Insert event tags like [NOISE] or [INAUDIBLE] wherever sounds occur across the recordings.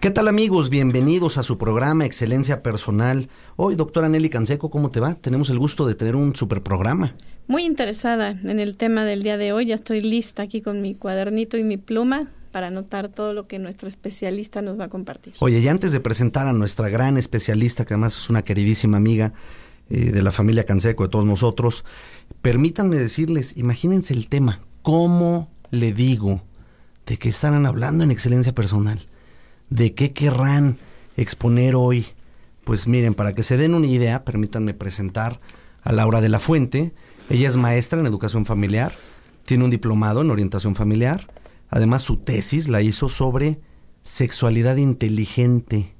¿Qué tal amigos? Bienvenidos a su programa Excelencia Personal. Hoy, doctora Nelly Canseco, ¿cómo te va? Tenemos el gusto de tener un super programa. Muy interesada en el tema del día de hoy. Ya estoy lista aquí con mi cuadernito y mi pluma para anotar todo lo que nuestra especialista nos va a compartir. Oye, y antes de presentar a nuestra gran especialista, que además es una queridísima amiga eh, de la familia Canseco, de todos nosotros, permítanme decirles, imagínense el tema, ¿cómo le digo de que estarán hablando en excelencia personal? de qué querrán exponer hoy. Pues miren, para que se den una idea, permítanme presentar a Laura de la Fuente. Ella es maestra en educación familiar, tiene un diplomado en orientación familiar. Además, su tesis la hizo sobre sexualidad inteligente.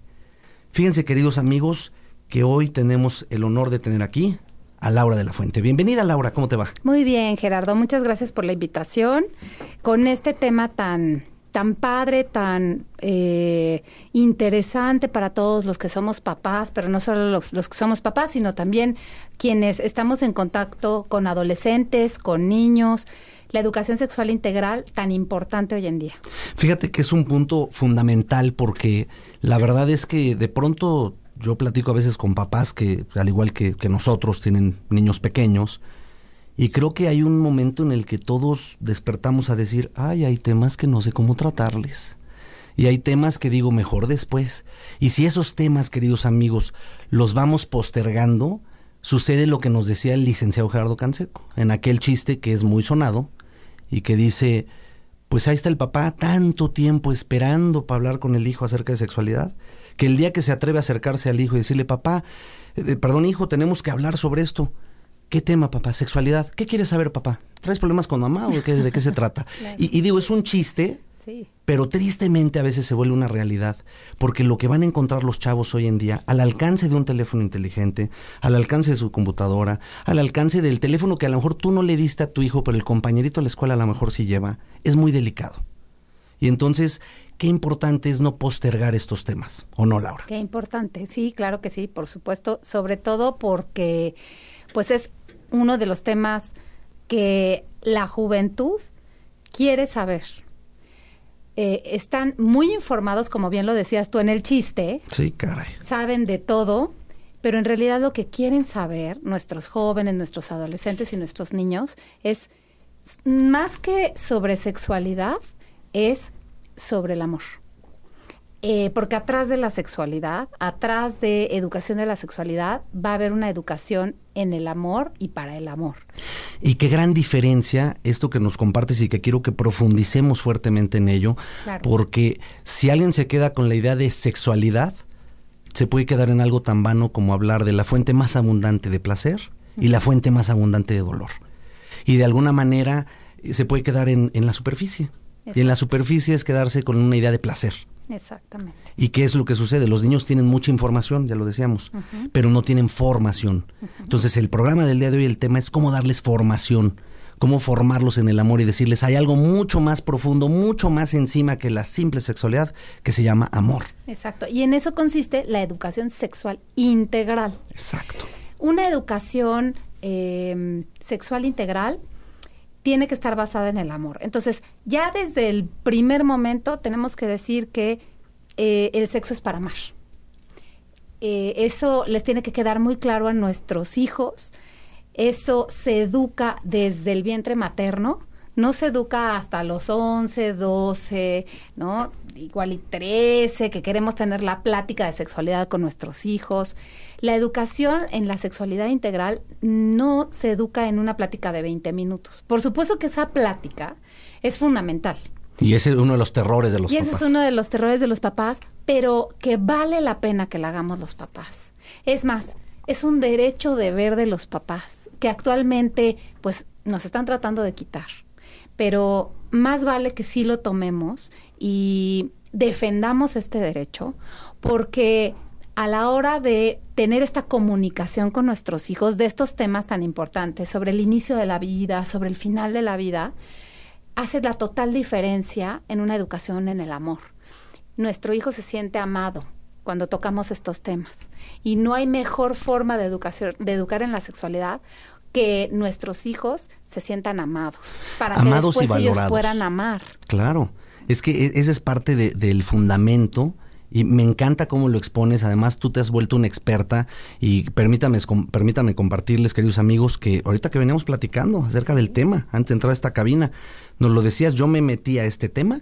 Fíjense, queridos amigos, que hoy tenemos el honor de tener aquí a Laura de la Fuente. Bienvenida, Laura, ¿cómo te va? Muy bien, Gerardo, muchas gracias por la invitación. Con este tema tan tan padre, tan eh, interesante para todos los que somos papás, pero no solo los, que somos papás, sino también quienes estamos en contacto con adolescentes, con niños, la educación sexual integral tan importante hoy en día. Fíjate que es un punto fundamental porque la verdad es que de pronto yo platico a veces con papás que, al igual que nosotros, tienen niños pequeños, y creo que hay un momento en el que todos despertamos a decir, ay, hay temas que no sé cómo tratarles. Y hay temas que digo mejor después. Y si esos temas, queridos amigos, los vamos postergando, sucede lo que nos decía el licenciado Gerardo Canseco, en aquel chiste que es muy sonado y que dice, pues ahí está el papá tanto tiempo esperando para hablar con el hijo acerca de sexualidad, que el día que se atreve a acercarse al hijo y decirle, papá, eh, perdón hijo, tenemos que hablar sobre esto, ¿Qué tema, papá? ¿Sexualidad? ¿Qué quieres saber, papá? ¿Traes problemas con mamá o de qué se trata? [LAUGHS] y, digo, es un chiste, sí. pero tristemente a veces se vuelve una realidad, porque lo que van a encontrar los chavos hoy en día, al alcance de un teléfono inteligente, al alcance de su computadora, al alcance del teléfono que a lo mejor tú no le diste a tu hijo, pero el compañerito de la escuela a lo mejor sí lleva, es muy delicado. Y entonces, qué importante es no postergar estos temas, ¿o no, Laura? Qué importante, sí, claro que sí, por supuesto, sobre todo porque pues es uno de los temas que la juventud quiere saber. Eh, están muy informados, como bien lo decías tú en el chiste. Sí, caray. Saben de todo, pero en realidad lo que quieren saber nuestros jóvenes, nuestros adolescentes y nuestros niños es más que sobre sexualidad, es sobre el amor. Eh, porque atrás de la sexualidad, atrás de educación de la sexualidad, va a haber una educación en el amor y para el amor. Y qué gran diferencia esto que nos compartes y que quiero que profundicemos fuertemente en ello, porque si alguien se queda con la idea de sexualidad, se puede quedar en algo tan vano como hablar de la fuente más abundante de placer y la fuente más abundante de dolor. Y de alguna manera eh, se puede quedar en, la superficie. Y en la superficie es quedarse con una idea de placer Exactamente. ¿Y qué es lo que sucede? Los niños tienen mucha información, ya lo decíamos, pero no tienen formación. Entonces el programa del día de hoy, el tema es cómo darles formación, cómo formarlos en el amor y decirles, hay algo mucho más profundo, mucho más encima que la simple sexualidad, que se llama amor. Exacto. Y en eso consiste la educación sexual integral. Exacto. Una educación eh, sexual integral tiene que estar basada en el amor. Entonces, ya desde el primer momento tenemos que decir que eh, el sexo es para amar. Eh, eso les tiene que quedar muy claro a nuestros hijos. Eso se educa desde el vientre materno. No se educa hasta los 11, 12, ¿no? Igual y 13, que queremos tener la plática de sexualidad con nuestros hijos. La educación en la sexualidad integral no se educa en una plática de 20 minutos. Por supuesto que esa plática es fundamental. Y ese es uno de los terrores de los papás. Y ese es uno de los terrores de los papás, pero que vale la pena que la hagamos los papás. Es más, es un derecho de ver de los papás que actualmente pues nos están tratando de quitar. Pero más vale que sí lo tomemos y defendamos este derecho porque a la hora de tener esta comunicación con nuestros hijos de estos temas tan importantes, sobre el inicio de la vida, sobre el final de la vida, hace la total diferencia en una educación en el amor. Nuestro hijo se siente amado cuando tocamos estos temas y no hay mejor forma de, educación, de educar en la sexualidad que nuestros hijos se sientan amados, para que después ellos puedan amar. Claro, es que e, ese es parte del fundamento y me encanta cómo lo expones. Además, tú te has vuelto una experta y permítame, permítame compartirles, queridos amigos, que ahorita que veníamos platicando acerca del tema, antes de entrar a esta cabina, nos lo decías, yo me metí a este tema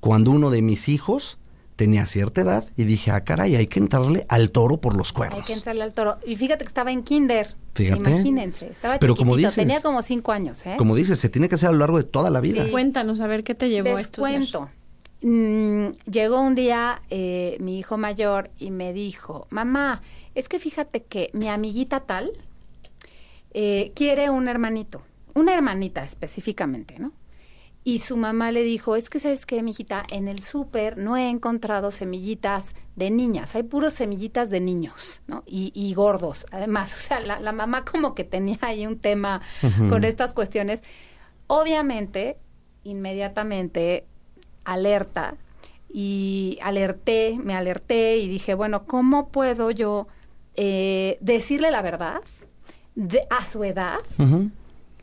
cuando uno de mis hijos tenía cierta edad y dije, ah, caray, hay que entrarle al toro por los cuernos. Hay que entrarle al toro. Y fíjate que estaba en kinder. Imagínense, estaba Pero como dices, tenía como cinco años. ¿eh? Como dices, se tiene que hacer a lo largo de toda la vida. Cuéntanos, a ver, ¿qué te llevó Les a cuento. Mm, llegó un día eh, mi hijo mayor y me dijo, mamá, es que fíjate que mi amiguita tal eh, quiere un hermanito, una hermanita específicamente, ¿no? Y su mamá le dijo, es que sabes qué, mijita, en el súper no he encontrado semillitas de niñas, hay puros semillitas de niños, ¿no? Y, gordos, además, [LAUGHS] o sea, la, mamá como que tenía ahí un tema con estas cuestiones. Obviamente, inmediatamente alerta y alerté, me alerté y dije, bueno, ¿cómo puedo yo eh, decirle la verdad a su edad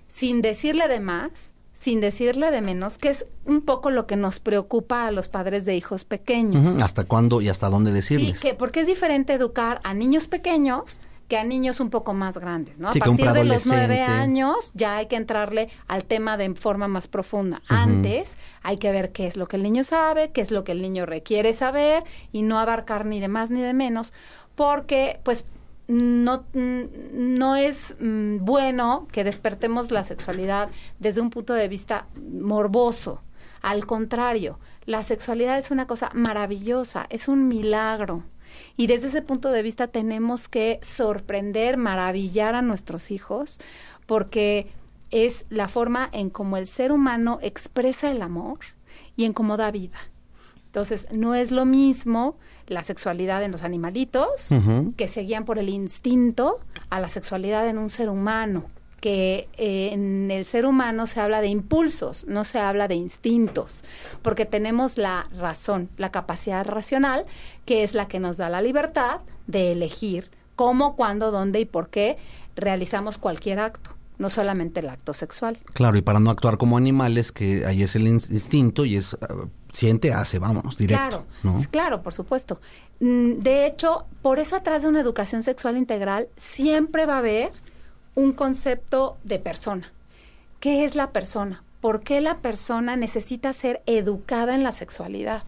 sin decirle de más? sin decirle de menos, que es un poco lo que nos preocupa a los padres de hijos pequeños. ¿Hasta cuándo y hasta dónde decirles? que porque es diferente educar a niños pequeños que a niños un poco más grandes, ¿no? a partir de los nueve años ya hay que entrarle al tema de forma más profunda. Antes hay que ver qué es lo que el niño sabe, qué es lo que el niño requiere saber y no abarcar ni de más ni de menos, porque pues no, mm, no es mm, bueno que despertemos la sexualidad desde un punto de vista morboso. Al contrario, la sexualidad es una cosa maravillosa, es un milagro y desde ese punto de vista tenemos que sorprender, maravillar a nuestros hijos, porque es la forma en cómo el ser humano expresa el amor y en cómo da vida. Entonces, no es lo mismo la sexualidad en los animalitos, que se guían por el instinto, a la sexualidad en un ser humano que eh, en el ser humano se habla de impulsos, no se habla de instintos, porque tenemos la razón, la capacidad racional, que es la que nos da la libertad de elegir cómo, cuándo, dónde y por qué realizamos cualquier acto no solamente el acto sexual. Claro, y para no actuar como animales, que ahí es el instinto y es ah, siente, hace, vamos, directo. Claro, ¿no? claro, por supuesto. Mm, de hecho, por eso atrás de una educación sexual integral siempre va a haber un concepto de persona. ¿Qué es la persona? ¿Por qué la persona necesita ser educada en la sexualidad?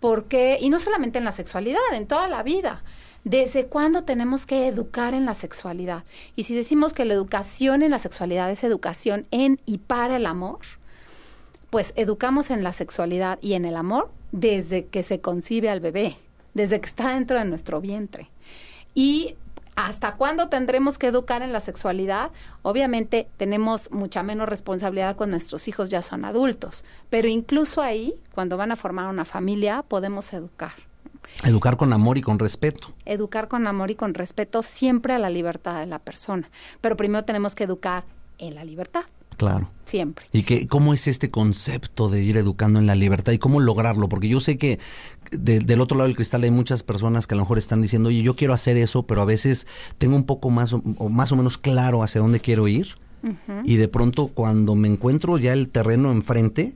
¿Por qué? Y no solamente en la sexualidad, en toda la vida. ¿Desde cuándo tenemos que educar en la sexualidad? Y si decimos que la educación en la sexualidad es educación en y para el amor, pues educamos en la sexualidad y en el amor desde que se concibe al bebé, desde que está dentro de nuestro vientre. Y ¿Hasta cuándo tendremos que educar en la sexualidad? Obviamente tenemos mucha menos responsabilidad cuando nuestros hijos ya son adultos, pero incluso ahí, cuando van a formar una familia, podemos educar. Educar con amor y con respeto. Educar con amor y con respeto siempre a la libertad de la persona, pero primero tenemos que educar en la libertad. Claro. Siempre. ¿Y que, cómo es este concepto de ir educando en la libertad y cómo lograrlo? Porque yo sé que del otro lado del cristal hay muchas personas que a lo mejor están diciendo, oye, yo quiero hacer eso, pero a veces tengo un poco más o, más o menos claro hacia dónde quiero ir. Y de pronto cuando me encuentro ya el terreno enfrente,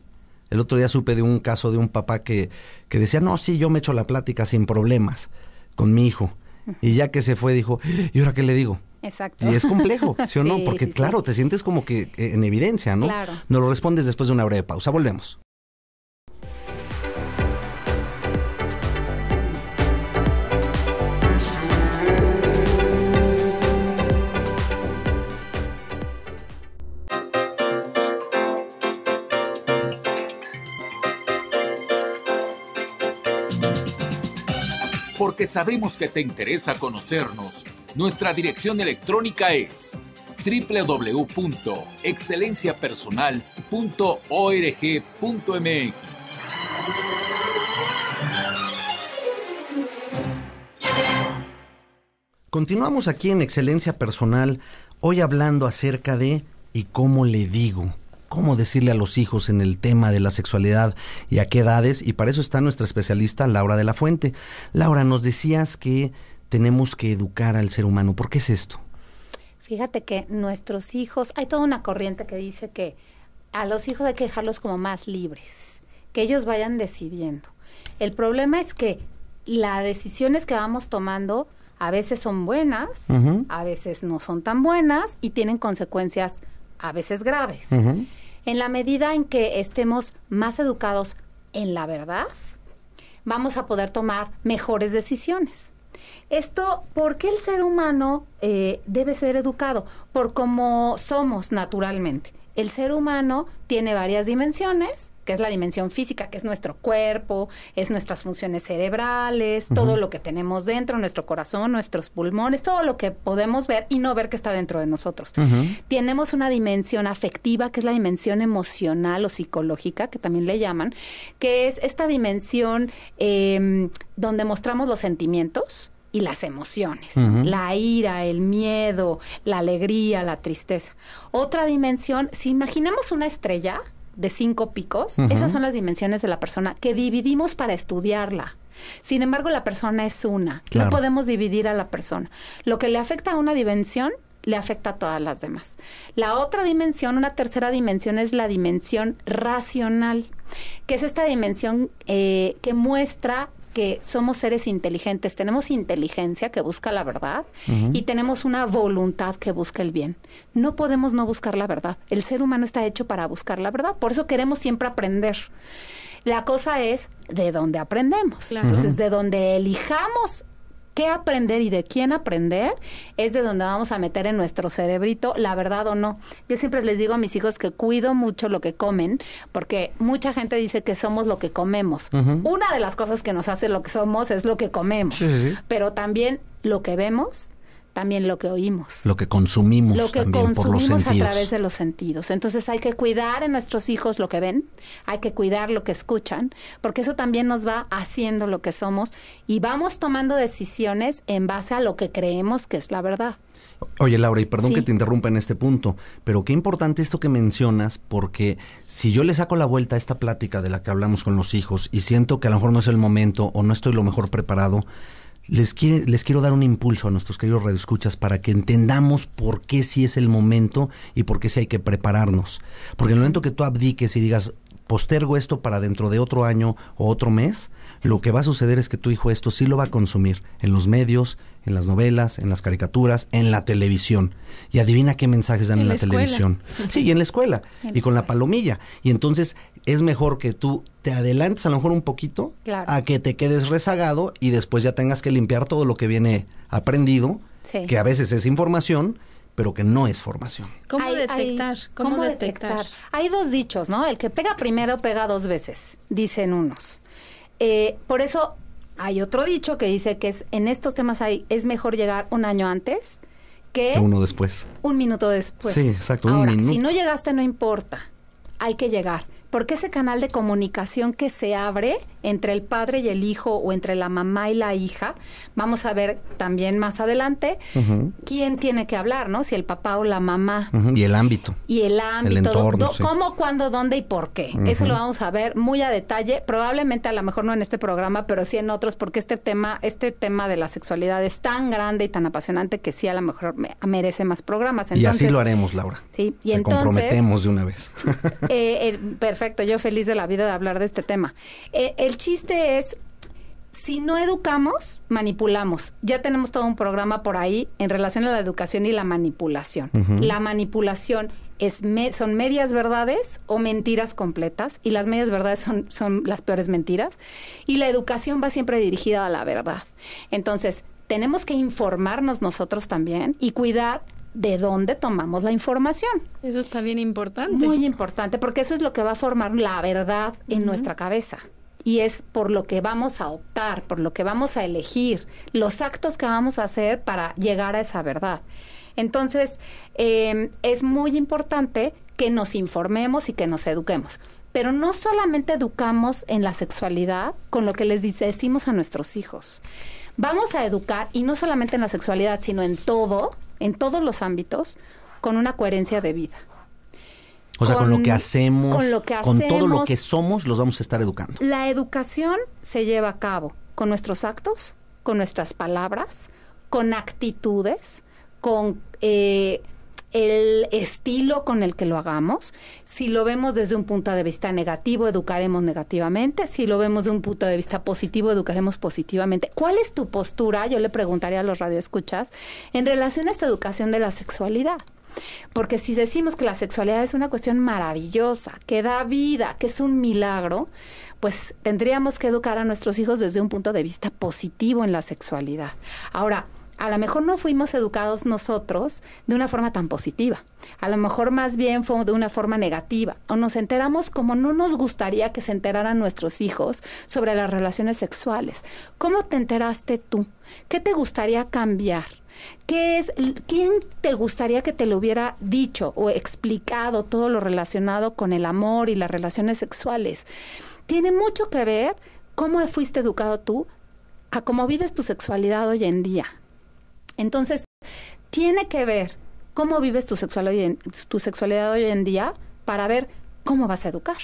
el otro día supe de un caso de un papá que, que decía, no, sí, yo me echo la plática sin problemas con mi hijo. Y ya que se fue dijo, ¿y ahora qué le digo? Exacto. Y es complejo, [LAUGHS] ¿sí o no? Porque claro, te sientes como que eh, en evidencia, ¿no? Claro. lo respondes después de una breve pausa. Volvemos. porque sabemos que te interesa conocernos. Nuestra dirección electrónica es www.excelenciapersonal.org.mx. Continuamos aquí en Excelencia Personal, hoy hablando acerca de y cómo le digo cómo decirle a los hijos en el tema de la sexualidad y a qué edades. Y para eso está nuestra especialista Laura de la Fuente. Laura, nos decías que tenemos que educar al ser humano. ¿Por qué es esto? Fíjate que nuestros hijos, hay toda una corriente que dice que a los hijos hay que dejarlos como más libres, que ellos vayan decidiendo. El problema es que las decisiones que vamos tomando a veces son buenas, a veces no son tan buenas y tienen consecuencias a veces graves. En la medida en que estemos más educados en la verdad, vamos a poder tomar mejores decisiones. Esto, ¿por qué el ser humano eh, debe ser educado? Por cómo somos naturalmente el ser humano tiene varias dimensiones, que es la dimensión física, que es nuestro cuerpo, es nuestras funciones cerebrales, todo lo que tenemos dentro, nuestro corazón, nuestros pulmones, todo lo que podemos ver y no ver que está dentro de nosotros. Tenemos una dimensión afectiva, que es la dimensión emocional o psicológica, que también le llaman, que es esta dimensión em, donde mostramos los sentimientos y las emociones, la ira, el miedo, la alegría, la tristeza. Otra dimensión, si imaginamos una estrella de cinco picos, esas son las dimensiones de la persona que dividimos para estudiarla. Sin embargo, la persona es una, no podemos dividir a la persona. Lo que le afecta a una dimensión le afecta a todas las demás. La otra dimensión, una tercera dimensión, es la dimensión racional, que es esta dimensión eh, que muestra que somos seres inteligentes, tenemos inteligencia que busca la verdad y tenemos una voluntad que busca el bien. No podemos no buscar la verdad. El ser humano está hecho para buscar la verdad, por eso queremos siempre aprender. La cosa es de dónde aprendemos. Entonces, de donde elijamos qué aprender y de quién aprender es de donde vamos a meter en nuestro cerebrito la verdad o no. Yo siempre les digo a mis hijos que cuido mucho lo que comen porque mucha gente dice que somos lo que comemos. Una de las cosas que nos hace lo que somos es lo que comemos, pero también lo que vemos, también lo que oímos. Lo que consumimos. Lo que consumimos a través de los sentidos. Entonces hay que cuidar en nuestros hijos lo que ven, hay que cuidar lo que escuchan, porque eso también nos va haciendo lo que somos y vamos tomando decisiones en base a lo que creemos que es la verdad. Oye, Laura, y perdón que te interrumpa en este punto, pero qué importante esto que mencionas, porque si yo le saco la vuelta a esta plática de la que hablamos con los hijos y siento que a lo mejor no es el momento o no estoy lo mejor preparado, les, les quiero dar un impulso a nuestros queridos radioescuchas para que entendamos por qué sí es el momento y por qué sí hay que prepararnos. Porque en el momento que tú abdiques y digas, postergo esto para dentro de otro año o otro mes, lo que va a suceder es que tu hijo esto sí lo va a consumir en los medios, en las novelas, en las caricaturas, en la televisión. Y adivina qué mensajes dan en, la, televisión. [LAUGHS] Sí, y en la escuela, y con la palomilla. Y entonces es mejor que tú te adelantes a lo mejor un poquito a que te quedes rezagado y después ya tengas que limpiar todo lo que viene aprendido, que a veces es información pero que no es formación. ¿Cómo detectar? ¿Cómo, Hay dos dichos, ¿no? El que pega primero pega dos veces, dicen unos. Eh, por eso hay otro dicho que dice que es en estos temas hay, es mejor llegar un año antes que, uno después. Un minuto después. Sí, exacto. un minuto. si no llegaste no importa, hay que llegar porque ese canal de comunicación que se abre entre el padre y el hijo o entre la mamá y la hija, vamos a ver también más adelante quién tiene que hablar, ¿no? Si el papá o la mamá. Y el ámbito. Y el ámbito. El entorno, ¿Cómo, cuándo, dónde y por qué? Eso lo vamos a ver muy a detalle, probablemente a lo mejor no en este programa, pero sí en otros, porque este tema, este tema de la sexualidad es tan grande y tan apasionante que sí a lo mejor merece más programas. y así lo haremos, Laura. Sí, y Te entonces... comprometemos de una vez. Eh, perfecto perfecto, yo feliz de la vida de hablar de este tema. Eh, el chiste es, si no educamos, manipulamos. Ya tenemos todo un programa por ahí en relación a la educación y la manipulación. La manipulación es son medias verdades o mentiras completas, y las medias verdades son, son las peores mentiras, y la educación va siempre dirigida a la verdad. Entonces, tenemos que informarnos nosotros también y cuidar de dónde tomamos la información. Eso está bien importante. Muy importante, porque eso es lo que va a formar la verdad en nuestra cabeza. Y es por lo que vamos a optar, por lo que vamos a elegir, los actos que vamos a hacer para llegar a esa verdad. Entonces, em, es muy importante que nos informemos y que nos eduquemos. Pero no solamente educamos en la sexualidad con lo que les decimos a nuestros hijos, Vamos a educar, y no solamente en la sexualidad, sino en todo, en todos los ámbitos, con una coherencia de vida. O sea, con, lo que hacemos, con todo lo que somos, los vamos a estar educando. La educación se lleva a cabo con nuestros actos, con nuestras palabras, con actitudes, con eh, el estilo con el que lo hagamos. Si lo vemos desde un punto de vista negativo, educaremos negativamente. Si lo vemos de un punto de vista positivo, educaremos positivamente. ¿Cuál es tu postura? Yo le preguntaría a los radioescuchas en relación a esta educación de la sexualidad. Porque si decimos que la sexualidad es una cuestión maravillosa, que da vida, que es un milagro, pues tendríamos que educar a nuestros hijos desde un punto de vista positivo en la sexualidad. Ahora, a lo mejor no fuimos educados nosotros de una forma tan positiva. A lo mejor más bien fue de una forma negativa. O nos enteramos como no nos gustaría que se enteraran nuestros hijos sobre las relaciones sexuales. ¿Cómo te enteraste tú? ¿Qué te gustaría cambiar? ¿Qué es, ¿Quién te gustaría que te lo hubiera dicho o explicado todo lo relacionado con el amor y las relaciones sexuales? Tiene mucho que ver cómo fuiste educado tú a cómo vives tu sexualidad hoy en día. Entonces, tiene que ver cómo vives tu sexualidad, tu sexualidad hoy en día para ver cómo vas a educar.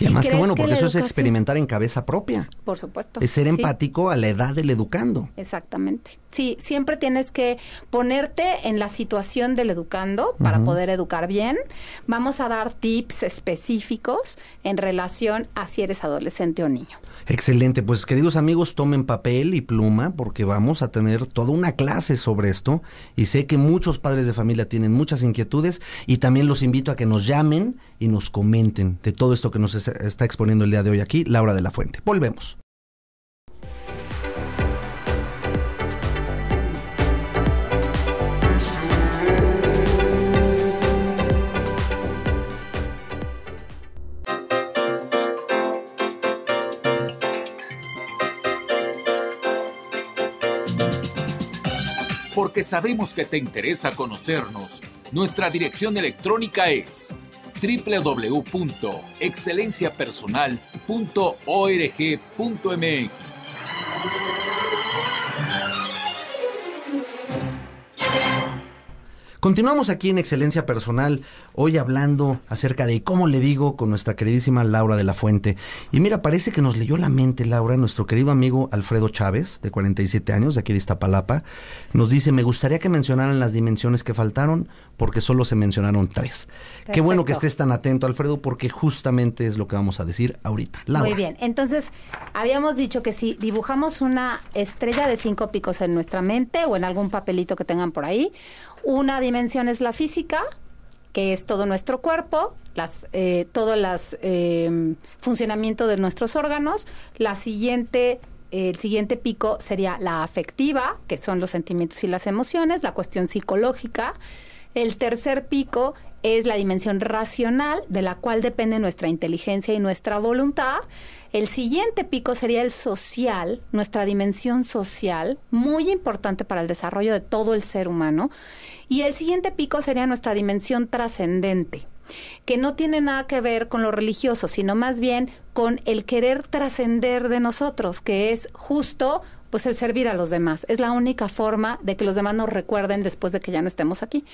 Y además, que bueno, porque eso es experimentar en cabeza propia. Por supuesto. Es ser empático a la edad del educando. Exactamente. Sí, siempre tienes que ponerte en la situación del educando para poder educar bien. Vamos a dar tips específicos en relación a si eres adolescente o niño. Excelente, pues queridos amigos, tomen papel y pluma porque vamos a tener toda una clase sobre esto y sé que muchos padres de familia tienen muchas inquietudes y también los invito a que nos llamen y nos comenten de todo esto que nos está exponiendo el día de hoy aquí Laura de la Fuente. Volvemos. que sabemos que te interesa conocernos. Nuestra dirección electrónica es www.excelenciapersonal.org.mx. Continuamos aquí en Excelencia Personal, hoy hablando acerca de cómo le digo con nuestra queridísima Laura de la Fuente. Y mira, parece que nos leyó la mente, Laura, nuestro querido amigo Alfredo Chávez, de 47 años, de aquí de Iztapalapa, nos dice, me gustaría que mencionaran las dimensiones que faltaron, porque solo se mencionaron tres. Qué bueno que estés tan atento, Alfredo, porque justamente es lo que vamos a decir ahorita. Laura. Muy bien, entonces habíamos dicho que si dibujamos una estrella de cinco picos en nuestra mente o en algún papelito que tengan por ahí, una dimensión es la física, que es todo nuestro cuerpo, las, eh, todo el eh, funcionamiento de nuestros órganos. La siguiente eh, el siguiente pico sería la afectiva, que son los sentimientos y las emociones, la cuestión psicológica, el tercer pico es la dimensión racional de la cual depende nuestra inteligencia y nuestra voluntad. El siguiente pico sería el social, nuestra dimensión social, muy importante para el desarrollo de todo el ser humano. Y el siguiente pico sería nuestra dimensión trascendente, que no tiene nada que ver con lo religioso, sino más bien con el querer trascender de nosotros, que es justo pues el servir a los demás. Es la única forma de que los demás nos recuerden después de que ya no estemos aquí.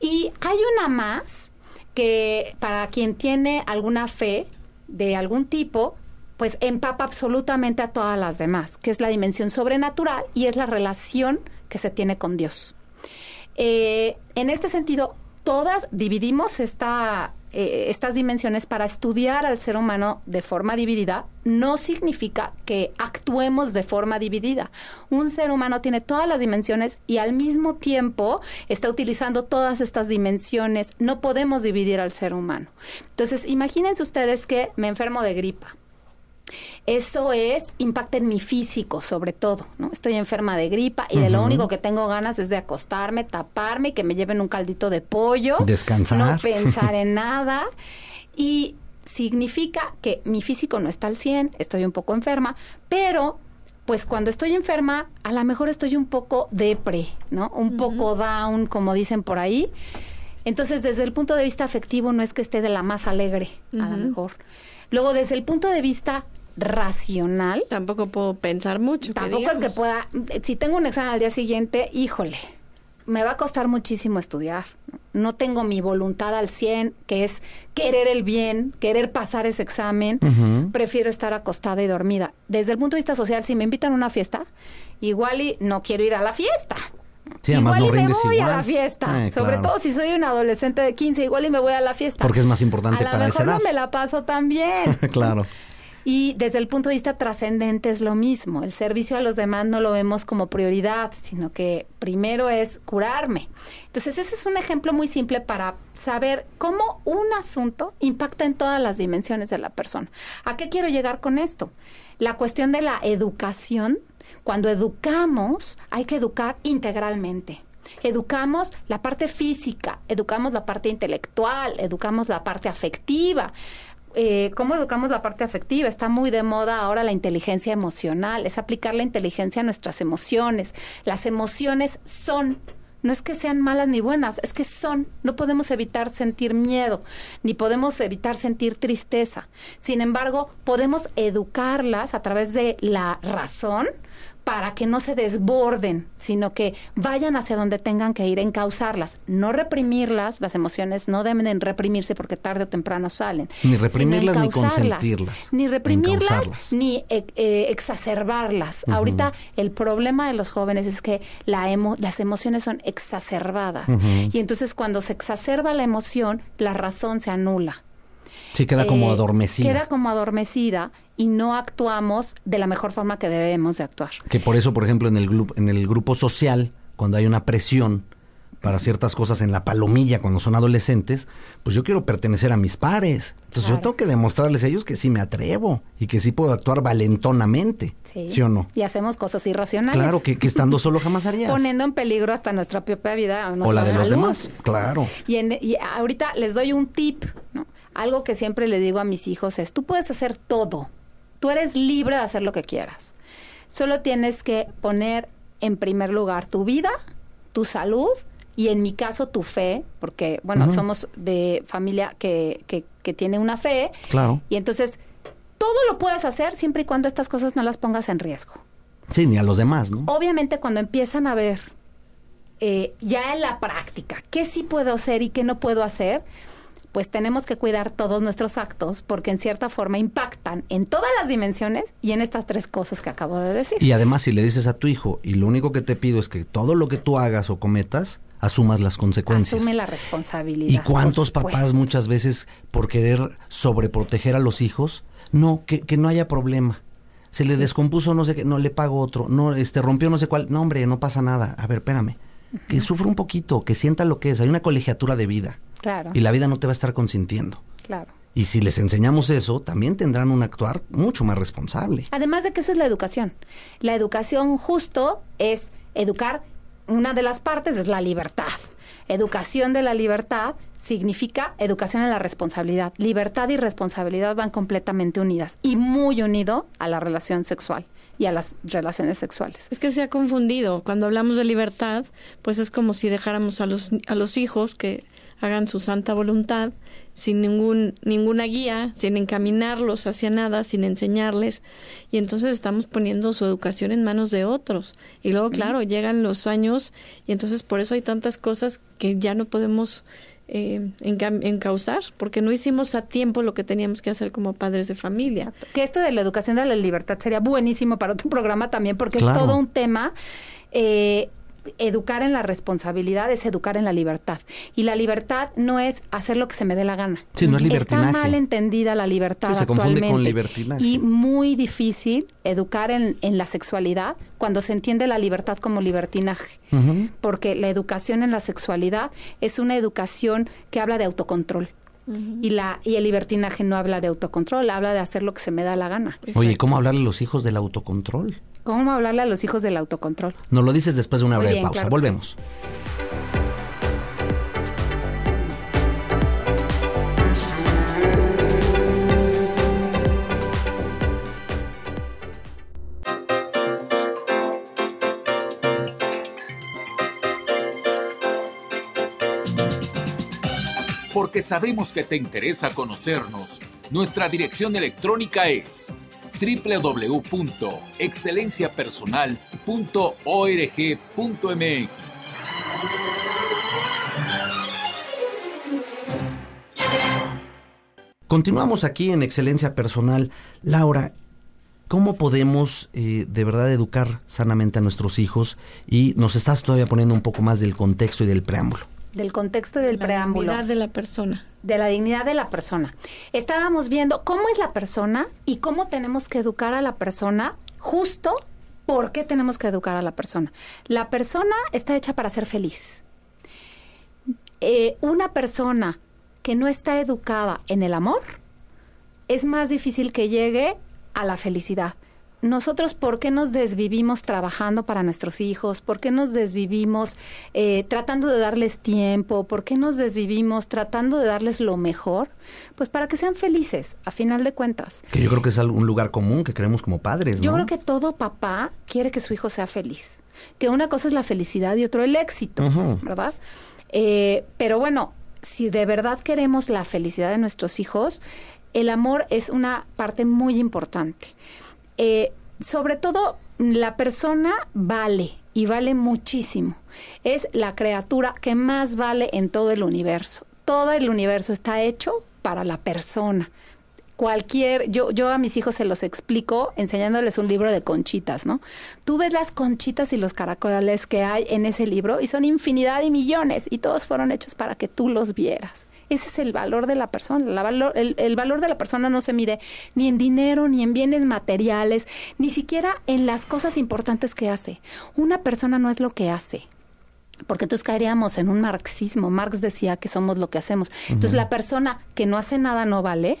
Y hay una más que para quien tiene alguna fe de algún tipo, pues empapa absolutamente a todas las demás, que es la dimensión sobrenatural y es la relación que se tiene con Dios. Eh, en este sentido, todas dividimos esta eh, estas dimensiones para estudiar al ser humano de forma dividida no significa que actuemos de forma dividida. Un ser humano tiene todas las dimensiones y al mismo tiempo está utilizando todas estas dimensiones. No podemos dividir al ser humano. Entonces, imagínense ustedes que me enfermo de gripa eso es, impacta en mi físico sobre todo, ¿no? Estoy enferma de gripa y de lo único que tengo ganas es de acostarme, taparme que me lleven un caldito de pollo. Descansar. No [LAUGHS] pensar en nada. Y significa que mi físico no está al 100, estoy un poco enferma, pero pues cuando estoy enferma, a lo mejor estoy un poco depre, ¿no? Un poco down, como dicen por ahí. Entonces, desde el punto de vista afectivo, no es que esté de la más alegre, a lo mejor. Luego, desde el punto de vista racional. Tampoco puedo pensar mucho. Tampoco es que pueda, si tengo un examen al día siguiente, híjole, me va a costar muchísimo estudiar. No tengo mi voluntad al 100, que es querer el bien, querer pasar ese examen. Prefiero estar acostada y dormida. Desde el punto de vista social, si me invitan a una fiesta, igual y no quiero ir a la fiesta. igual y me voy a la fiesta. Eh, Sobre todo si soy un adolescente de 15, igual y me voy a la fiesta. Porque es más importante a A lo mejor no me la paso también [LAUGHS] claro. Y desde el punto de vista trascendente es lo mismo. El servicio a los demás no lo vemos como prioridad, sino que primero es curarme. Entonces, ese es un ejemplo muy simple para saber cómo un asunto impacta en todas las dimensiones de la persona. ¿A qué quiero llegar con esto? La cuestión de la educación. Cuando educamos, hay que educar integralmente educamos la parte física, educamos la parte intelectual, educamos la parte afectiva eh, cómo educamos la parte afectiva. Está muy de moda ahora la inteligencia emocional, es aplicar la inteligencia a nuestras emociones. Las emociones son no es que sean malas ni buenas, es que son. No podemos evitar sentir miedo, ni podemos evitar sentir tristeza. Sin embargo, podemos educarlas a través de la razón para que no se desborden, sino que vayan hacia donde tengan que ir, encauzarlas, no reprimirlas, las emociones no deben reprimirse porque tarde o temprano salen. Ni reprimirlas ni consentirlas. Ni reprimirlas ni eh, eh, exacerbarlas. Ahorita el problema de los jóvenes es que la las emociones son exacerbadas y entonces cuando se exacerba la emoción, la razón se anula. Sí, queda como eh, adormecida. Queda como adormecida y no actuamos de la mejor forma que debemos de actuar. Que por eso, por ejemplo, en el, grupo, en el grupo social, cuando hay una presión para ciertas cosas en la palomilla cuando son adolescentes, pues yo quiero pertenecer a mis pares. Entonces yo tengo que demostrarles a ellos que sí me atrevo y que sí puedo actuar valentonamente. Sí, ¿sí o no? Y hacemos cosas irracionales. Claro, que, estando solo jamás harías. [LAUGHS] Poniendo en peligro hasta nuestra propia vida o nuestra o la de los demás, claro. Y, y ahorita les doy un tip algo que siempre le digo a mis hijos es, tú puedes hacer todo, tú eres libre de hacer lo que quieras, solo tienes que poner en primer lugar tu vida, tu salud y en mi caso tu fe, porque bueno, somos de familia que, que, tiene una fe. Claro. Y entonces, todo lo puedes hacer siempre y cuando estas cosas no las pongas en riesgo. Sí, ni a los demás, ¿no? Obviamente cuando empiezan a ver eh, ya en la práctica qué sí puedo hacer y qué no puedo hacer, pues tenemos que cuidar todos nuestros actos porque en cierta forma impactan en todas las dimensiones y en estas tres cosas que acabo de decir. Y además si le dices a tu hijo, y lo único que te pido es que todo lo que tú hagas o cometas, asumas las consecuencias. Asume la responsabilidad. ¿Y cuántos papás muchas veces por querer sobreproteger a los hijos? No, que, que no haya problema se le descompuso no sé qué, no le pago otro, no, este rompió no sé cuál, no hombre, no pasa nada, a ver, espérame que sufra un poquito, que sienta lo que es. Hay una colegiatura de vida. Claro. Y la vida no te va a estar consintiendo. Claro. Y si les enseñamos eso, también tendrán un actuar mucho más responsable. Además de que eso es la educación. La educación justo es educar, una de las partes es la libertad. Educación de la libertad significa educación en la responsabilidad. Libertad y responsabilidad van completamente unidas y muy unido a la relación sexual y a las relaciones sexuales. Es que se ha confundido. Cuando hablamos de libertad, pues es como si dejáramos a los, a los hijos que hagan su santa voluntad, sin ningún, ninguna guía, sin encaminarlos hacia nada, sin enseñarles, y entonces estamos poniendo su educación en manos de otros. Y luego, claro, llegan los años, y entonces por eso hay tantas cosas que ya no podemos eh, encauzar, porque no hicimos a tiempo lo que teníamos que hacer como padres de familia. Que esto de la educación de la libertad sería buenísimo para otro [LAUGHS] programa también, porque es todo un tema. Eh, educar en la responsabilidad es educar en la libertad. Y la libertad no es hacer lo que se me dé la gana. es libertinaje. Está mal entendida la libertad Y muy difícil educar en, la sexualidad cuando se entiende la libertad como libertinaje. Porque la educación en la sexualidad es una educación que habla de autocontrol. Y, la, y el libertinaje no habla de autocontrol, habla de hacer lo que se me da la gana. Oye, ¿cómo hablarle a los hijos del autocontrol? ¿Cómo hablarle a los hijos del autocontrol? Nos lo dices después de una breve pausa. Volvemos. porque sabemos que te interesa conocernos. Nuestra dirección electrónica es www.excelenciapersonal.org.mx. Continuamos aquí en Excelencia Personal. Laura, ¿cómo podemos eh, de verdad educar sanamente a nuestros hijos? Y nos estás todavía poniendo un poco más del contexto y del preámbulo. Del contexto y del preámbulo. La de la persona de la dignidad de la persona. Estábamos viendo cómo es la persona y cómo tenemos que educar a la persona justo por qué tenemos que educar a la persona. La persona está hecha para ser feliz. Eh, una persona que no está educada en el amor es más difícil que llegue a la felicidad nosotros por qué nos desvivimos trabajando para nuestros hijos, por qué nos desvivimos eh, tratando de darles tiempo, por qué nos desvivimos tratando de darles lo mejor, pues para que sean felices, a final de cuentas. Que yo creo que es un lugar común que creemos como padres. ¿no? Yo creo que todo papá quiere que su hijo sea feliz, que una cosa es la felicidad y otro el éxito, ¿verdad? Eh, pero bueno, si de verdad queremos la felicidad de nuestros hijos, el amor es una parte muy importante. Eh, sobre todo la persona vale y vale muchísimo. Es la criatura que más vale en todo el universo. Todo el universo está hecho para la persona, cualquier, yo, yo a mis hijos se los explico enseñándoles un libro de conchitas, ¿no? Tú ves las conchitas y los caracoles que hay en ese libro y son infinidad y millones y todos fueron hechos para que tú los vieras. Ese es el valor de la persona. el, valor de la persona no se mide ni en dinero, ni en bienes materiales, ni siquiera en las cosas importantes que hace. Una persona no es lo que hace. Porque entonces caeríamos en un marxismo. Marx decía que somos lo que hacemos. Entonces la persona que no hace nada no vale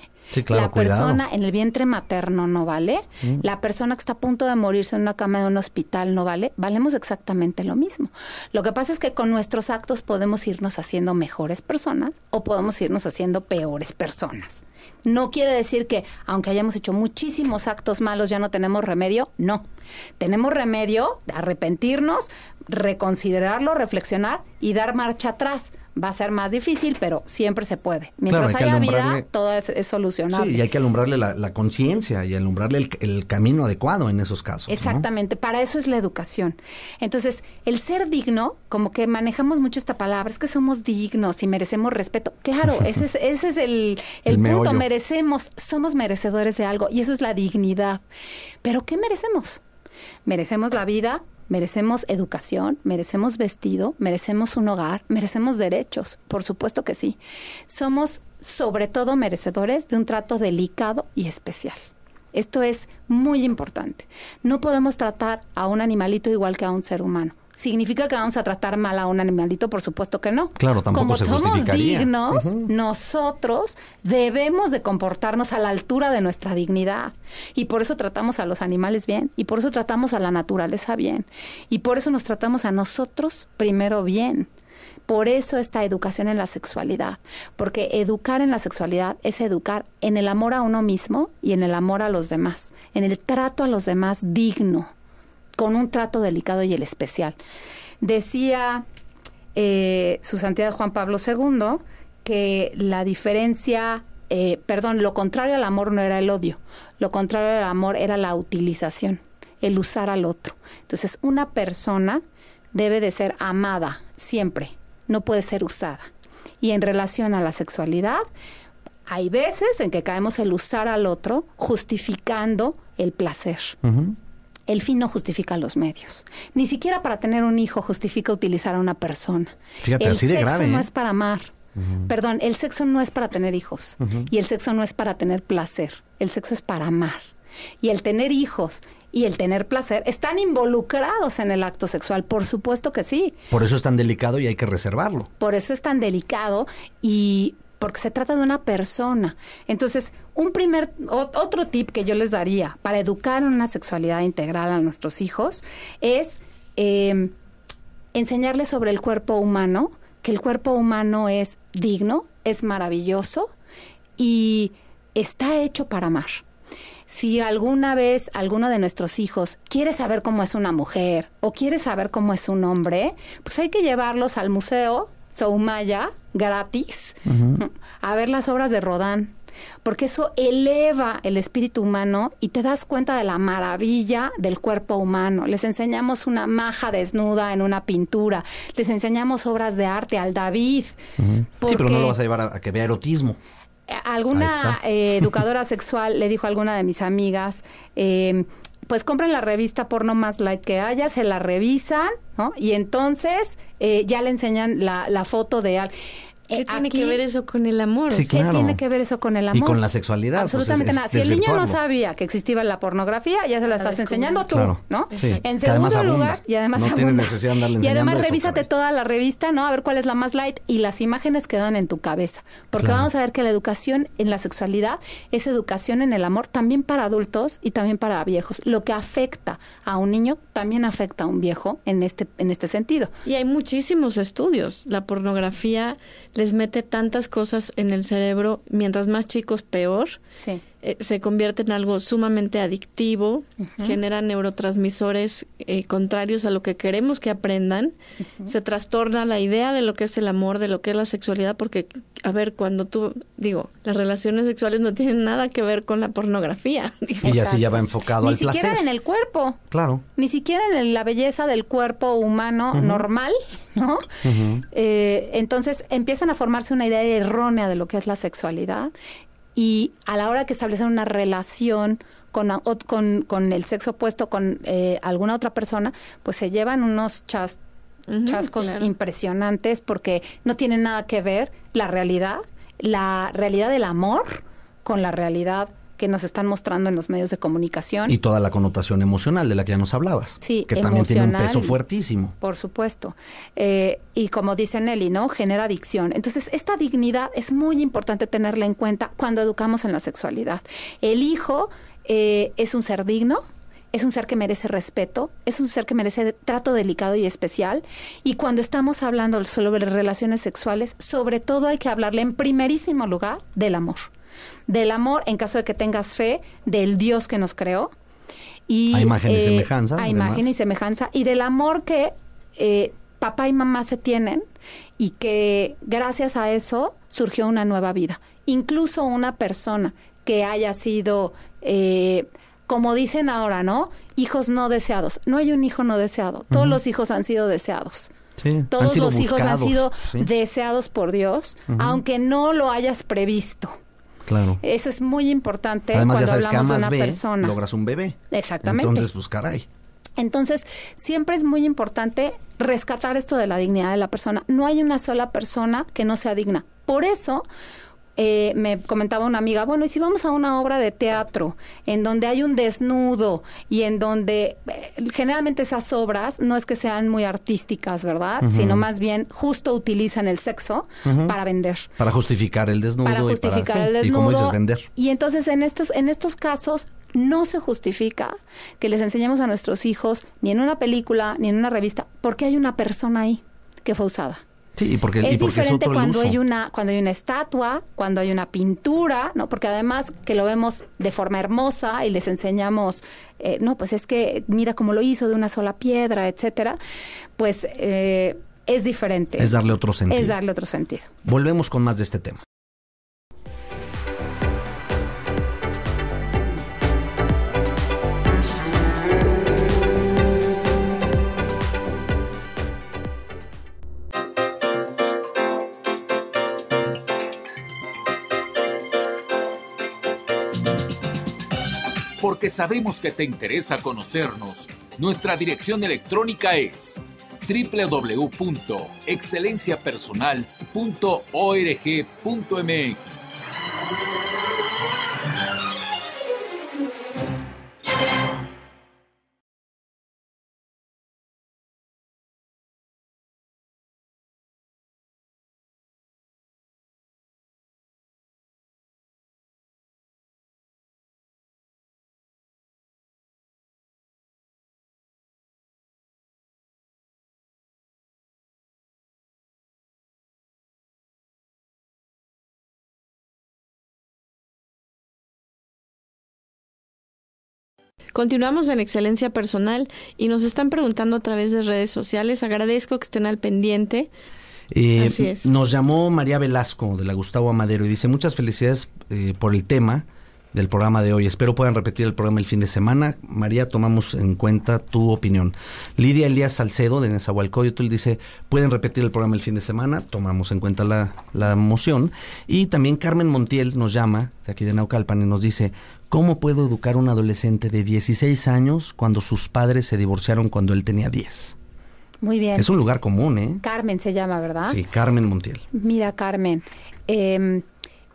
la persona en el vientre materno no vale, mm. la persona que está a punto de morirse en una cama de un hospital no vale, valemos exactamente lo mismo. Lo que pasa es que con nuestros actos podemos irnos haciendo mejores personas o podemos irnos haciendo peores personas. No quiere decir que aunque hayamos hecho muchísimos actos malos ya no tenemos remedio, no. Tenemos remedio de arrepentirnos, reconsiderarlo, reflexionar y dar marcha atrás va a ser más difícil, pero siempre se puede. Mientras haya vida, todo es, solucionable. Sí, y hay que alumbrarle la, conciencia y alumbrarle el, camino adecuado en esos casos. Exactamente, para eso es la educación. Entonces, el ser digno, como que manejamos mucho esta palabra, es que somos dignos y merecemos respeto. Claro, [LAUGHS] ese es, el, punto, merecemos, somos merecedores de algo y eso es la dignidad. Pero ¿qué merecemos? Merecemos la vida, Merecemos educación, merecemos vestido, merecemos un hogar, merecemos derechos, por supuesto que sí. Somos sobre todo merecedores de un trato delicado y especial. Esto es muy importante. No podemos tratar a un animalito igual que a un ser humano. ¿Significa que vamos a tratar mal a un animalito? Por supuesto que no. Claro, Como somos dignos, nosotros debemos de comportarnos a la altura de nuestra dignidad. Y por eso tratamos a los animales bien, y por eso tratamos a la naturaleza bien, y por eso nos tratamos a nosotros primero bien. Por eso esta educación en la sexualidad, porque educar en la sexualidad es educar en el amor a uno mismo y en el amor a los demás, en el trato a los demás digno con un trato delicado y el especial. Decía eh, su santidad Juan Pablo II que la diferencia, eh, perdón, lo contrario al amor no era el odio, lo contrario al amor era la utilización, el usar al otro. Entonces, una persona debe de ser amada siempre, no puede ser usada. Y en relación a la sexualidad, hay veces en que caemos el usar al otro justificando el placer el fin no justifica los medios. Ni siquiera para tener un hijo justifica utilizar a una persona. Fíjate, el así de sexo no ¿eh? es para amar. Perdón, el sexo no es para tener hijos. Y el sexo no es para tener placer. El sexo es para amar. Y el tener hijos y el tener placer están involucrados en el acto sexual, por supuesto que sí. Por eso es tan delicado y hay que reservarlo. Por eso es tan delicado y porque se trata de una persona. Entonces, un primer, otro tip que yo les daría para educar una sexualidad integral a nuestros hijos es em, enseñarles sobre el cuerpo humano, que el cuerpo humano es digno, es maravilloso y está hecho para amar. Si alguna vez alguno de nuestros hijos quiere saber cómo es una mujer o quiere saber cómo es un hombre, pues hay que llevarlos al museo Soumaya gratis a ver las obras de Rodán. Porque eso eleva el espíritu humano y te das cuenta de la maravilla del cuerpo humano. Les enseñamos una maja desnuda en una pintura, les enseñamos obras de arte al David. Sí, pero no lo vas a llevar a, que vea erotismo. Alguna eh, educadora [LAUGHS] sexual le dijo a alguna de mis amigas, eh, pues compren la revista porno más light que haya, se la revisan, ¿no? Y entonces eh, ya le enseñan la, la foto de al eh, ¿Qué tiene que ver eso con el amor? ¿Qué tiene que ver eso con el amor? Y con la sexualidad. Pues, Absolutamente nada. Si el niño no sabía que existía la pornografía, ya se la estás enseñando tú, ¿no? En segundo lugar, y además revísate toda la revista, ¿no? A ver cuál es la más light y las imágenes quedan en tu cabeza. Porque vamos a ver que la educación en la sexualidad es educación en el amor también para adultos y también para viejos. Lo que afecta a un niño también afecta a un viejo en este en este sentido. Y hay muchísimos estudios. La pornografía les mete tantas cosas en el cerebro, mientras más chicos peor. Sí. Eh, se convierte en algo sumamente adictivo, genera neurotransmisores eh, contrarios a lo que queremos que aprendan, se trastorna la idea de lo que es el amor, de lo que es la sexualidad, porque, a ver, cuando tú, digo, las relaciones sexuales no tienen nada que ver con la pornografía. [LAUGHS] y así ya va enfocado al placer. Ni siquiera en el cuerpo. Claro. Ni siquiera en la belleza del cuerpo humano normal, [LAUGHS] ¿no? Eh, entonces empiezan a formarse una idea errónea de lo que es la sexualidad y a la hora que establecen una relación con, con, el sexo opuesto, con eh, alguna otra persona, pues se llevan unos chascos impresionantes porque no tienen nada que ver la realidad, la realidad del amor con la realidad que nos están mostrando en los medios de comunicación. Y toda la connotación emocional de la que ya nos hablabas. Sí, que también tiene un peso fuertísimo. Por supuesto. Eh, y como dice Nelly, ¿no? Genera adicción. Entonces, esta dignidad es muy importante tenerla en cuenta cuando educamos en la sexualidad. El hijo eh, es un ser digno, es un ser que merece respeto, es un ser que merece trato delicado y especial. Y cuando estamos hablando sobre relaciones sexuales, sobre todo hay que hablarle en primerísimo lugar del amor del amor, en caso de que tengas fe, del Dios que nos creó. Y, a imagen y eh, semejanza. A imagen y semejanza. Y del amor que eh, papá y mamá se tienen y que gracias a eso surgió una nueva vida. Incluso una persona que haya sido, eh, como dicen ahora, ¿no? Hijos no deseados. No hay un hijo no deseado. Todos los hijos han sido deseados. Todos los hijos han sido deseados por Dios, aunque no lo hayas previsto. Claro. Eso es muy importante cuando hablamos de una persona. Logras un bebé. Exactamente. Entonces, pues caray. Entonces, siempre es muy importante rescatar esto de la dignidad de la persona. No hay una sola persona que no sea digna. Por eso, eh, me comentaba una amiga, bueno, ¿y si vamos a una obra de teatro en donde hay un desnudo y en donde eh, generalmente esas obras no es que sean muy artísticas, ¿verdad? Sino más bien justo utilizan el sexo para vender. Para justificar el desnudo. Para justificar y el desnudo. vender. Y entonces en estos, en estos casos no se justifica que les enseñemos a nuestros hijos ni en una película ni en una revista porque hay una persona ahí que fue usada es diferente cuando hay una cuando hay una estatua, cuando hay una pintura, ¿no? Porque además que lo vemos de forma hermosa y les enseñamos, eh, no, pues es que mira cómo lo hizo de una sola piedra, etcétera, pues eh, es diferente. Es darle otro sentido. Es darle otro sentido. Volvemos con más de este tema. Porque sabemos que te interesa conocernos, nuestra dirección electrónica es www.excelenciapersonal.org.mx. Continuamos en Excelencia Personal y nos están preguntando a través de redes sociales. Agradezco que estén al pendiente. Eh, Así es. Nos llamó María Velasco de la Gustavo Amadero y dice muchas felicidades eh, por el tema del programa de hoy. Espero puedan repetir el programa el fin de semana. María, tomamos en cuenta tu opinión. Lidia Elías Salcedo de Nezahualcóyotl dice, pueden repetir el programa el fin de semana. Tomamos en cuenta la, la moción. Y también Carmen Montiel nos llama de aquí de Naucalpan y nos dice, ¿Cómo puedo educar a un adolescente de 16 años cuando sus padres se divorciaron cuando él tenía 10? Muy bien. Es un lugar común, ¿eh? Carmen se llama, ¿verdad? Sí, Carmen Montiel. Mira, Carmen, em,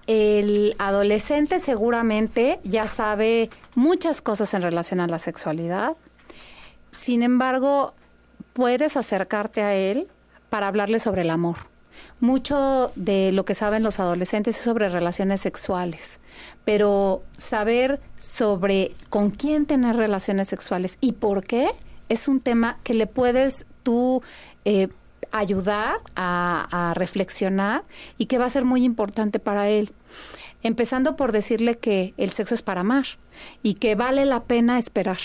el adolescente seguramente ya sabe muchas cosas en relación a la sexualidad. Sin embargo, puedes acercarte a él para hablarle sobre el amor mucho de lo que saben los adolescentes es sobre relaciones sexuales, pero saber sobre con quién tener relaciones sexuales y por qué es un tema que le puedes tú eh, ayudar a, a reflexionar y que va a ser muy importante para él empezando por decirle que el sexo es para amar y que vale la pena esperar.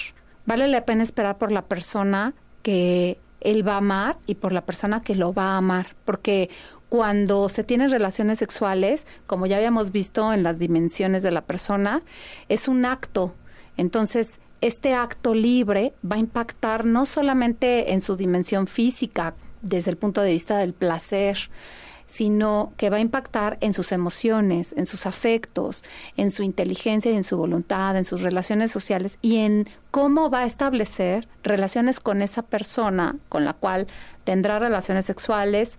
Vale la pena esperar por la persona que él va a amar y por la persona que lo va a amar. Porque cuando se tienen relaciones sexuales, como ya habíamos visto en las dimensiones de la persona, es un acto. Entonces, este acto libre va a impactar no solamente en su dimensión física, desde el punto de vista del placer, sino que va a impactar en sus emociones, en sus afectos, en su inteligencia y en su voluntad, en sus relaciones sociales y en cómo va a establecer relaciones con esa persona con la cual tendrá relaciones sexuales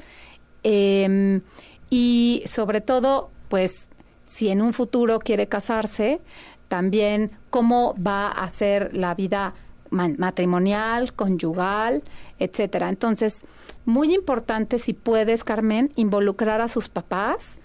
em, y sobre todo, pues, si en un futuro quiere casarse, también cómo va a ser la vida matrimonial, conyugal, etcétera. Entonces, muy importante si puedes, Carmen, involucrar a sus papás,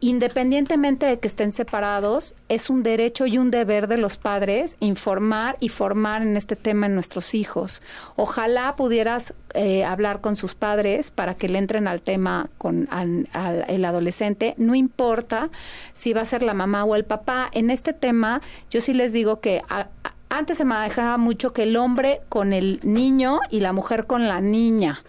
independientemente de que estén separados, es un derecho y un deber de los padres informar y formar en este tema en nuestros hijos. Ojalá pudieras eh, hablar con sus padres para que le entren al tema con al, el adolescente. No importa si va a ser la mamá o el papá. En este tema, yo sí les digo que a, antes se manejaba mucho que el hombre con el niño y la mujer con la niña.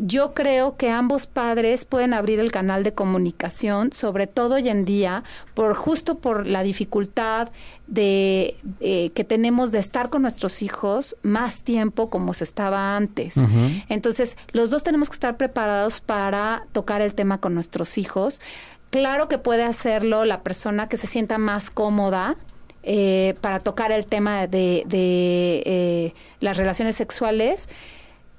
Yo creo que ambos padres pueden abrir el canal de comunicación, sobre todo hoy en día, por justo por la dificultad de eh, que tenemos de estar con nuestros hijos más tiempo como se estaba antes. Entonces, los dos tenemos que estar preparados para tocar el tema con nuestros hijos. Claro que puede hacerlo la persona que se sienta más cómoda, eh, para tocar el tema de, eh, las relaciones sexuales.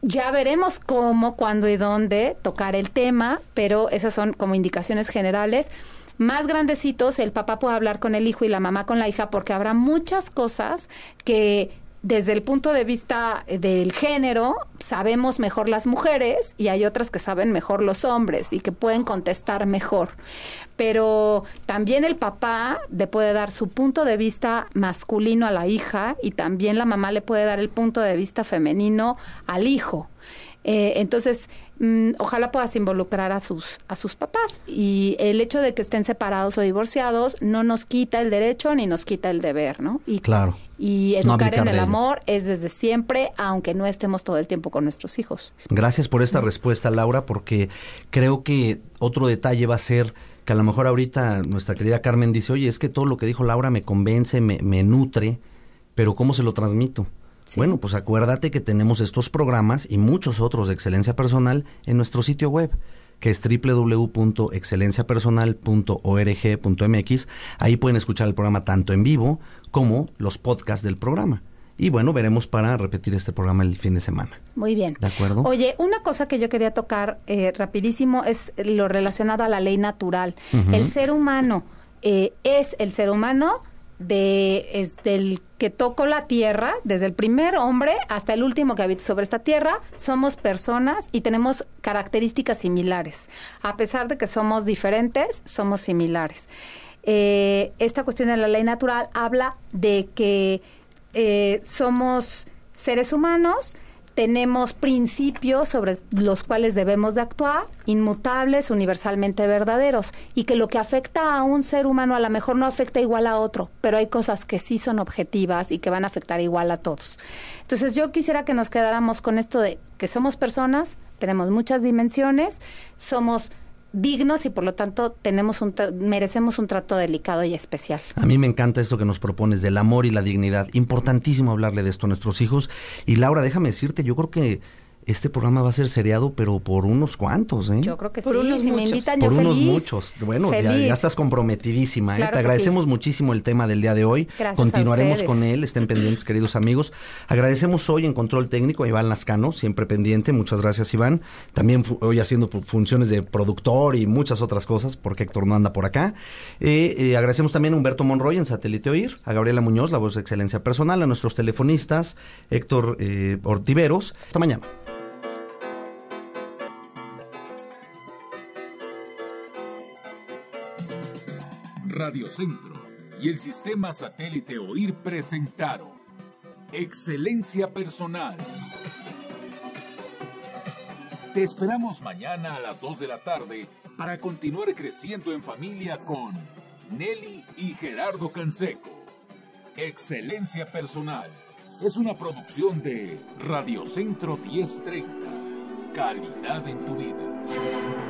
Ya veremos cómo, cuándo y dónde tocar el tema, pero esas son como indicaciones generales. Más grandecitos, el papá puede hablar con el hijo y la mamá con la hija, porque habrá muchas cosas que desde el punto de vista eh, del género, sabemos mejor las mujeres y hay otras que saben mejor los hombres y que pueden contestar mejor. Pero también el papá le puede dar su punto de vista masculino a la hija y también la mamá le puede dar el punto de vista femenino al hijo. Eh, entonces, Mm, ojalá puedas involucrar a sus, a sus papás. Y el hecho de que estén separados o divorciados no nos quita el derecho ni nos quita el deber, ¿no? Y, claro. Y educar en el amor es desde siempre, aunque no estemos todo el tiempo con nuestros hijos. Gracias por esta respuesta, Laura, porque creo que otro detalle va a ser que a lo mejor ahorita nuestra querida Carmen dice, oye, es que todo lo que dijo Laura me convence, me nutre, pero ¿cómo se lo transmito? Bueno, pues acuérdate que tenemos estos programas y muchos otros de excelencia personal en nuestro sitio web que es www.excelenciapersonal.org.mx. Ahí pueden escuchar el programa tanto en vivo como los podcasts del programa. Y bueno, veremos para repetir este programa el fin de semana. Muy bien. ¿De acuerdo? Oye, una cosa que yo quería tocar eh, rapidísimo es lo relacionado a la ley natural. El ser humano eh, es el ser humano de, del que tocó la tierra, desde el primer hombre hasta el último que habita sobre esta tierra, somos personas y tenemos características similares. A pesar de que somos diferentes, somos similares. Eh, esta cuestión de la ley natural habla de que eh, somos seres humanos, tenemos principios sobre los cuales debemos de actuar, inmutables, universalmente verdaderos, y que lo que afecta a un ser humano a lo mejor no afecta igual a otro, pero hay cosas que sí son objetivas y que van a afectar igual a todos. Entonces yo quisiera que nos quedáramos con esto de que somos personas, tenemos muchas dimensiones, somos dignos y por lo tanto tenemos un merecemos un trato delicado y especial. A mí me encanta esto que nos propones del amor y la dignidad. Importantísimo hablarle de esto a nuestros hijos. Y Laura, déjame decirte, yo creo que este programa va a ser seriado, pero por unos cuantos, ¿eh? Yo creo que por sí, unos si muchos. me invitan Por unos muchos. Bueno, ya, estás comprometidísima, ¿eh? Te agradecemos muchísimo el tema del día de hoy. Continuaremos con él, estén pendientes, queridos amigos. Agradecemos hoy en Control Técnico a Iván Lascano, siempre pendiente. Muchas gracias, Iván. También hoy haciendo funciones de productor y muchas otras cosas, porque Héctor no anda por acá. Eh, eh, agradecemos también a Humberto Monroy en Satélite Oír, a Gabriela Muñoz, la voz de excelencia personal, a nuestros telefonistas, Héctor Ortiveros. Hasta mañana. Centro y el sistema satélite OIR presentaron Excelencia Personal. Te esperamos mañana a las 2 de la tarde para continuar creciendo en familia con Nelly y Gerardo Canseco. Excelencia Personal es una producción de Radiocentro 1030. Calidad en tu vida.